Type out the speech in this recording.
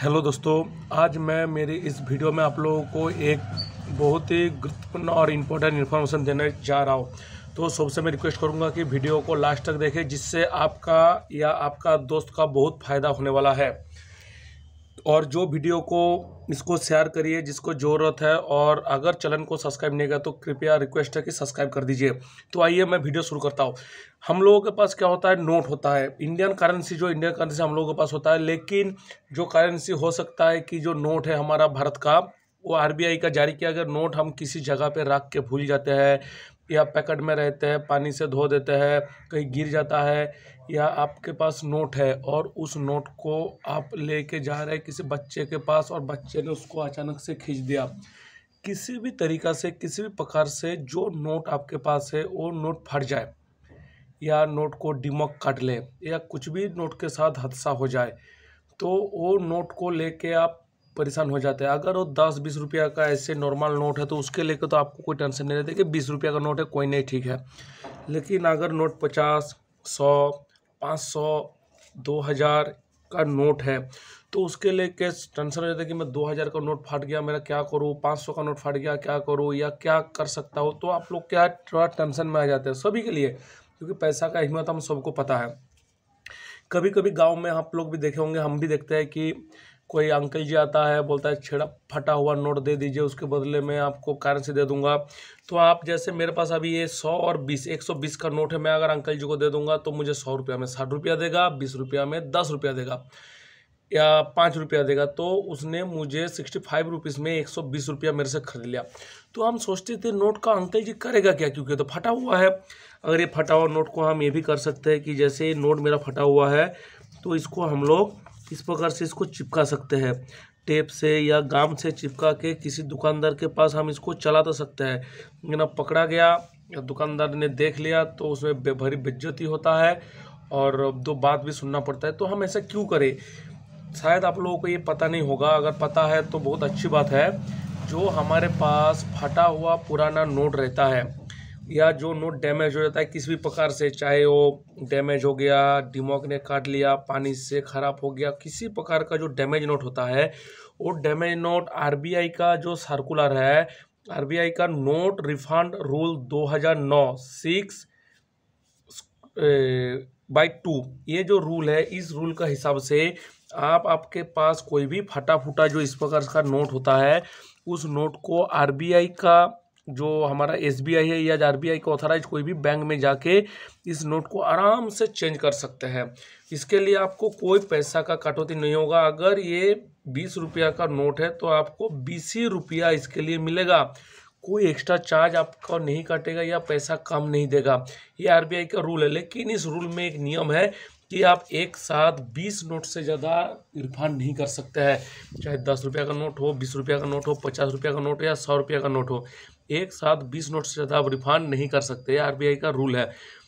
hello दोस्तों आज मैं मेरे इस वीडियो में आप लोगों को एक बहुत ही गुरुत्वपूर्ण और इम्पोर्टेंट इन्फॉर्मेशन देने जा रहा हूँ तो सबसे मैं रिक्वेस्ट करूँगा कि वीडियो को लास्ट तक देखें जिससे आपका या आपका दोस्त का बहुत फ़ायदा होने वाला है और जो वीडियो को इसको शेयर करिए जिसको ज़रूरत है और अगर चैनल को सब्सक्राइब नहीं किया तो कृपया रिक्वेस्ट है कि सब्सक्राइब कर दीजिए तो आइए मैं वीडियो शुरू करता हूँ हम लोगों के पास क्या होता है नोट होता है इंडियन करेंसी जो इंडियन करेंसी हम लोगों के पास होता है लेकिन जो करेंसी हो सकता है कि जो नोट है हमारा भारत का वो आर का जारी किया अगर नोट हम किसी जगह पर रख के भूल जाते हैं या पैकेट में रहते हैं पानी से धो देते हैं कहीं गिर जाता है या आपके पास नोट है और उस नोट को आप लेके जा रहे हैं किसी बच्चे के पास और बच्चे ने उसको अचानक से खींच दिया किसी भी तरीक़ा से किसी भी प्रकार से जो नोट आपके पास है वो नोट फट जाए या नोट को डिमक काट ले या कुछ भी नोट के साथ हादसा हो जाए तो वो नोट को लेके आप परेशान हो जाते हैं अगर वो दस बीस रुपया का ऐसे नॉर्मल नोट है तो उसके लेकर तो आपको कोई टेंशन नहीं रहता कि बीस रुपया का नोट है कोई नहीं ठीक है लेकिन अगर नोट पचास सौ पाँच सौ दो हज़ार का नोट है तो उसके लिए कैस टेंशन हो जाता है कि मैं दो हज़ार का नोट फाट गया मेरा क्या करूँ पाँच सौ का नोट फाट गया क्या करूँ या क्या कर सकता हूँ तो आप लोग क्या थोड़ा टेंशन में आ जाते हैं सभी के लिए क्योंकि पैसा का अहमियत हम सबको पता है कभी कभी गांव में आप लोग भी देखे होंगे हम भी देखते हैं कि कोई अंकल जी आता है बोलता है छिड़ा फटा हुआ नोट दे दीजिए उसके बदले में आपको करेंसी दे दूंगा तो आप जैसे मेरे पास अभी ये सौ और बीस एक सौ बीस का नोट है मैं अगर अंकल जी को दे दूंगा तो मुझे सौ रुपया में साठ रुपया देगा बीस रुपया में दस रुपया देगा या पाँच रुपया देगा तो उसने मुझे सिक्सटी फाइव रुपीज़ में एक सौ बीस रुपया मेरे से खरीद लिया तो हम सोचते थे नोट का अंकल जी करेगा क्या क्योंकि तो फटा हुआ है अगर ये फटा हुआ नोट को हम ये भी कर सकते हैं कि जैसे नोट मेरा फटा हुआ है तो इसको हम लोग इस प्रकार से इसको चिपका सकते हैं टेप से या गाम से चिपका के किसी दुकानदार के पास हम इसको चला तो सकते हैं लेकिन अब पकड़ा गया या दुकानदार ने देख लिया तो उसमें बेभरी बेज्जती होता है और दो बात भी सुनना पड़ता है तो हम ऐसा क्यों करें शायद आप लोगों को ये पता नहीं होगा अगर पता है तो बहुत अच्छी बात है जो हमारे पास फटा हुआ पुराना नोट रहता है या जो नोट डैमेज हो जाता है किसी भी प्रकार से चाहे वो डैमेज हो गया डिमोक ने काट लिया पानी से ख़राब हो गया किसी प्रकार का जो डैमेज नोट होता है वो डैमेज नोट आरबीआई का जो सर्कुलर है आरबीआई का note refund rule 2009 six by two ये जो रूल है इस रूल का हिसाब से आप आपके पास कोई भी फटा फूटा जो इस प्रकार का नोट होता है उस नोट को आर का जो हमारा एस है या आर को ऑथराइज कोई भी बैंक में जाके इस नोट को आराम से चेंज कर सकते हैं इसके लिए आपको कोई पैसा का कटौती नहीं होगा अगर ये बीस रुपया का नोट है तो आपको बीस ही रुपया इसके लिए मिलेगा कोई एक्स्ट्रा चार्ज आपका नहीं काटेगा या पैसा कम नहीं देगा ये आरबीआई का रूल है लेकिन इस रूल में एक नियम है कि आप एक साथ बीस नोट से ज़्यादा रिफंड नहीं कर सकते हैं चाहे दस रुपये का नोट हो बीस रुपये का नोट हो पचास रुपये का नोट हो या सौ रुपये का नोट हो एक साथ बीस नोट से ज़्यादा आप रिफंड नहीं कर सकते आर का रूल है